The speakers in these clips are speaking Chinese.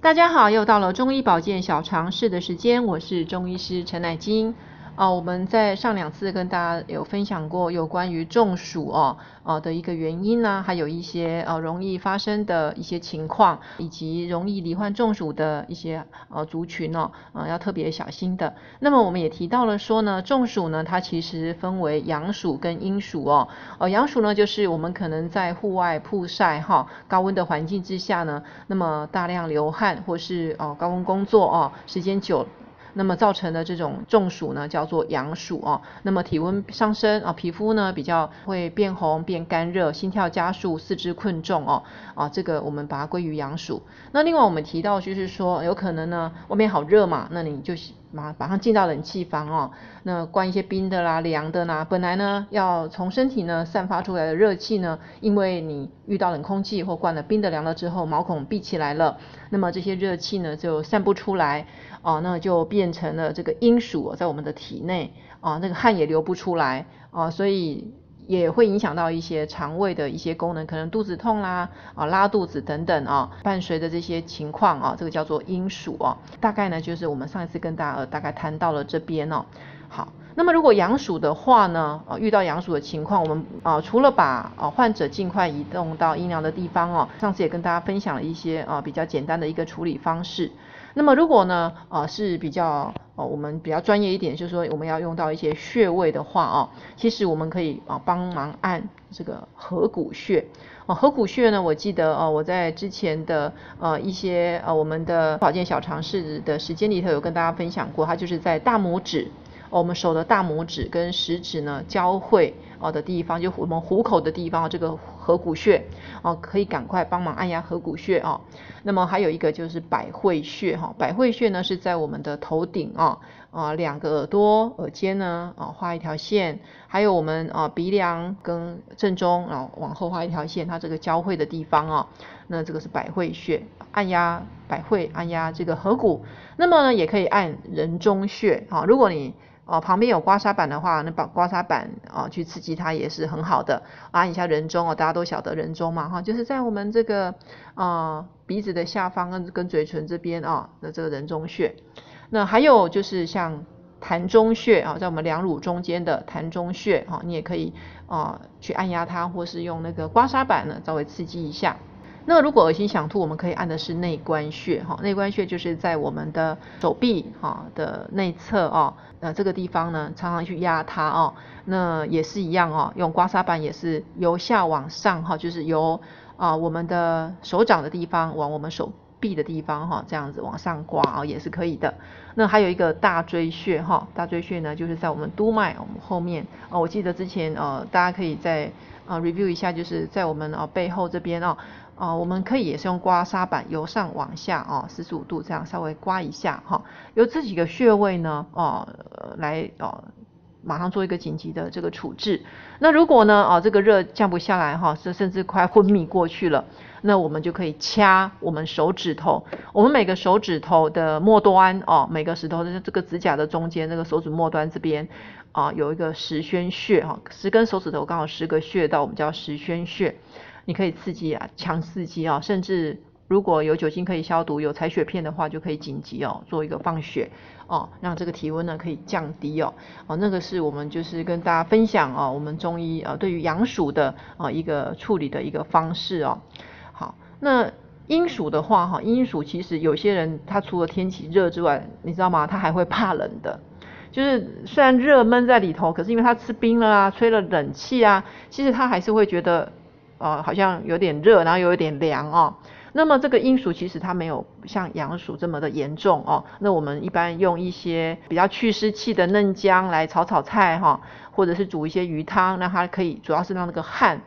大家好，又到了中医保健小常识的时间，我是中医师陈乃金。啊，我们在上两次跟大家有分享过有关于中暑哦，啊的一个原因呢，还有一些啊容易发生的一些情况，以及容易罹患中暑的一些呃族群哦，啊要特别小心的。那么我们也提到了说呢，中暑呢它其实分为阳暑跟阴暑哦，呃，阳暑呢就是我们可能在户外曝晒哈，高温的环境之下呢，那么大量流汗或是哦高温工作哦时间久。那么造成的这种中暑呢，叫做阳暑啊。那么体温上升啊，皮肤呢比较会变红、变干热，心跳加速，四肢困重哦。啊，这个我们把它归于阳暑。那另外我们提到就是说，有可能呢，外面好热嘛，那你就。马马上进到冷气房哦，那灌一些冰的啦、凉的啦，本来呢要从身体呢散发出来的热气呢，因为你遇到冷空气或灌了冰的凉了之后，毛孔闭起来了，那么这些热气呢就散不出来，哦，那就变成了这个阴暑在我们的体内啊，那个汗也流不出来啊，所以。也会影响到一些肠胃的一些功能，可能肚子痛啦，啊拉肚子等等啊，伴随着这些情况啊，这个叫做阴暑啊。大概呢就是我们上一次跟大家大概谈到了这边哦。好，那么如果阳暑的话呢，啊遇到阳暑的情况，我们啊除了把啊患者尽快移动到阴凉的地方哦，上次也跟大家分享了一些啊比较简单的一个处理方式。那么如果呢啊是比较哦，我们比较专业一点，就是说我们要用到一些穴位的话哦，其实我们可以啊帮忙按这个合谷穴。哦，合谷穴呢，我记得哦，我在之前的呃一些呃我们的保健小常识的时间里头有跟大家分享过，它就是在大拇指，我们手的大拇指跟食指呢交汇。哦的地方，就我们虎口的地方，这个合谷穴哦，可以赶快帮忙按压合谷穴哦。那么还有一个就是百会穴哈，百会穴呢是在我们的头顶啊啊两个耳朵耳尖呢啊画一条线，还有我们啊鼻梁跟正中啊往后画一条线，它这个交汇的地方哦，那这个是百会穴，按压百会，按压这个合谷，那么呢也可以按人中穴啊，如果你哦旁边有刮痧板的话，那把刮痧板啊去刺激。它也是很好的，按一下人中哦，大家都晓得人中嘛哈，就是在我们这个啊鼻子的下方跟跟嘴唇这边啊的这个人中穴，那还有就是像痰中穴啊，在我们两乳中间的痰中穴啊，你也可以啊去按压它，或是用那个刮痧板呢，稍微刺激一下。那如果恶心想吐，我们可以按的是内关穴哈。内关穴就是在我们的手臂哈的内侧哦，那这个地方呢，常常去压它哦。那也是一样哦，用刮痧板也是由下往上哈，就是由啊我们的手掌的地方往我们手。臂的地方哈，这样子往上刮啊也是可以的。那还有一个大椎穴哈，大椎穴呢就是在我们督脉我们后面啊。我记得之前呃，大家可以在啊 review 一下，就是在我们啊背后这边啊啊，我们可以也是用刮痧板由上往下啊，四十五度这样稍微刮一下哈。有这几个穴位呢哦，来哦。马上做一个紧急的这个处置。那如果呢啊这个热降不下来哈，甚甚至快昏迷过去了，那我们就可以掐我们手指头，我们每个手指头的末端哦，每个手指头的这个指甲的中间，那个手指末端这边啊有一个十宣穴哈，十根手指头刚好十个穴道，我们叫十宣穴，你可以刺激啊，强刺激啊，甚至。如果有酒精可以消毒，有采血片的话就可以紧急哦，做一个放血哦，让这个体温呢可以降低哦哦，那个是我们就是跟大家分享哦，我们中医啊对于阳暑的啊一个处理的一个方式哦。好，那阴暑的话哈，阴暑其实有些人他除了天气热之外，你知道吗？他还会怕冷的，就是虽然热闷在里头，可是因为他吃冰了啊，吹了冷气啊，其实他还是会觉得呃好像有点热，然后有点凉哦。那么这个阴暑其实它没有像阳暑这么的严重哦，那我们一般用一些比较祛湿气的嫩姜来炒炒菜哈，或者是煮一些鱼汤，让它可以主要是让那个汗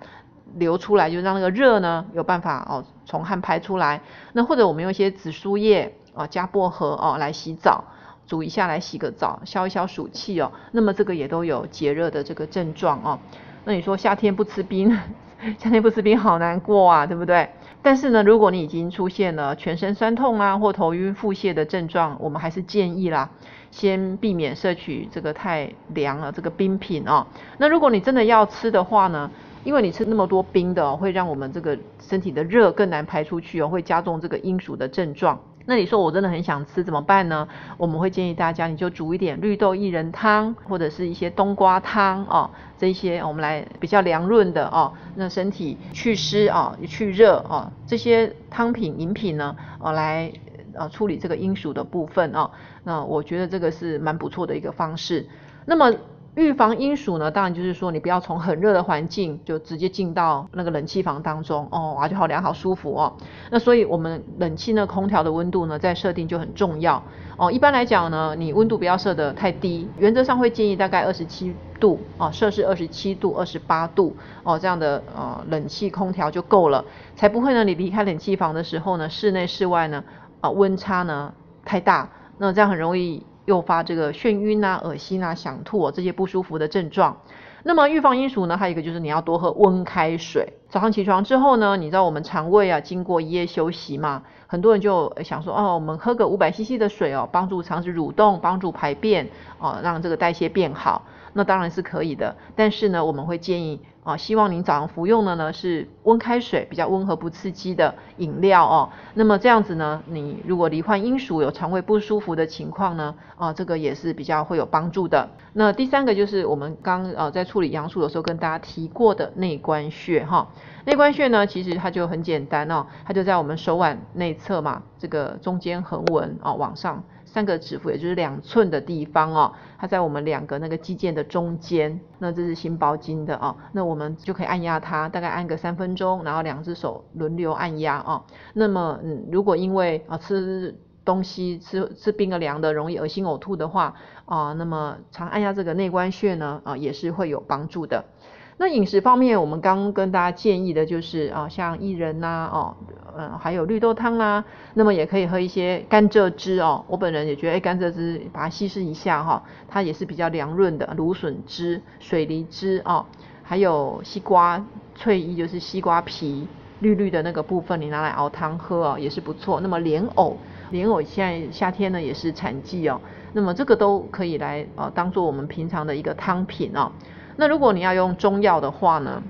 流出来，就让那个热呢有办法哦从汗排出来。那或者我们用一些紫苏叶啊加薄荷哦来洗澡，煮一下来洗个澡，消一消暑气哦。那么这个也都有解热的这个症状哦。那你说夏天不吃冰，夏天不吃冰好难过啊，对不对？但是呢，如果你已经出现了全身酸痛啊，或头晕、腹泻的症状，我们还是建议啦，先避免摄取这个太凉了这个冰品哦。那如果你真的要吃的话呢，因为你吃那么多冰的，会让我们这个身体的热更难排出去哦，会加重这个阴暑的症状。那你说我真的很想吃怎么办呢？我们会建议大家，你就煮一点绿豆薏仁汤，或者是一些冬瓜汤哦，这些我们来比较凉润的哦，让身体去湿啊、去热啊，这些汤品饮品呢，哦来呃处理这个阴暑的部分啊。那我觉得这个是蛮不错的一个方式。那么预防阴暑呢，当然就是说你不要从很热的环境就直接进到那个冷气房当中哦，哇，就好凉好舒服哦。那所以我们冷气呢、空调的温度呢，在设定就很重要哦。一般来讲呢，你温度不要设得太低，原则上会建议大概二十七度哦，摄氏二十七度、二十八度哦，这样的呃冷气空调就够了，才不会呢你离开冷气房的时候呢，室内室外呢啊温差呢太大，那这样很容易。诱发这个眩晕啊、恶心啊、想吐啊这些不舒服的症状。那么预防因素呢，还有一个就是你要多喝温开水。早上起床之后呢，你知道我们肠胃啊经过一夜休息嘛，很多人就想说哦，我们喝个五百 CC 的水哦，帮助肠子蠕动，帮助排便，哦，让这个代谢变好，那当然是可以的。但是呢，我们会建议啊，希望您早上服用的呢是温开水，比较温和不刺激的饮料哦。那么这样子呢，你如果罹患阴暑有肠胃不舒服的情况呢，啊，这个也是比较会有帮助的。那第三个就是我们刚呃在处理阳暑的时候跟大家提过的内关穴哈。内关穴呢，其实它就很简单哦，它就在我们手腕内侧嘛，这个中间横纹哦，往上三个指腹，也就是两寸的地方哦，它在我们两个那个肌腱的中间，那这是心包经的哦，那我们就可以按压它，大概按个三分钟，然后两只手轮流按压哦。那么，嗯，如果因为啊吃东西吃吃冰的凉的，容易恶心呕吐的话啊，那么常按压这个内关穴呢啊，也是会有帮助的。那饮食方面，我们刚跟大家建议的就是啊，像薏仁呐，哦，嗯，还有绿豆汤啦，那么也可以喝一些甘蔗汁哦。我本人也觉得，哎，甘蔗汁把它稀释一下哈，它也是比较凉润的。芦笋汁、水梨汁哦，还有西瓜脆衣，就是西瓜皮绿绿的那个部分，你拿来熬汤喝哦，也是不错。那么莲藕，莲藕现在夏天呢也是产季哦，那么这个都可以来啊，当做我们平常的一个汤品哦。那如果你要用中药的话呢？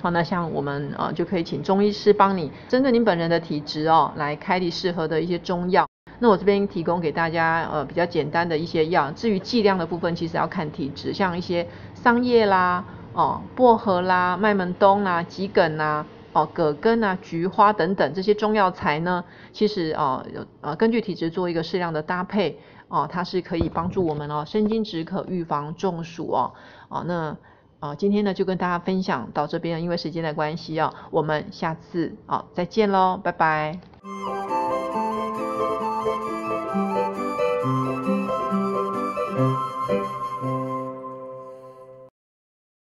好，那像我们呃就可以请中医师帮你针对您本人的体质哦来开立适合的一些中药。那我这边提供给大家呃比较简单的一些药，至于剂量的部分，其实要看体质。像一些桑叶啦、哦薄荷啦、麦门冬啦、桔梗啦、哦葛根啊、菊花等等这些中药材呢，其实哦有呃根据体质做一个适量的搭配哦，它是可以帮助我们哦生津止渴、预防中暑哦。好，那啊，今天呢就跟大家分享到这边因为时间的关系啊，我们下次好再见喽，拜拜。